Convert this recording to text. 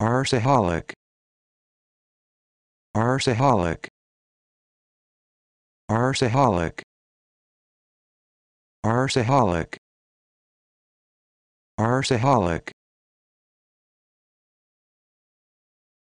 Arsaholic Arsaholic Arsaholic Arsaholic Arsaholic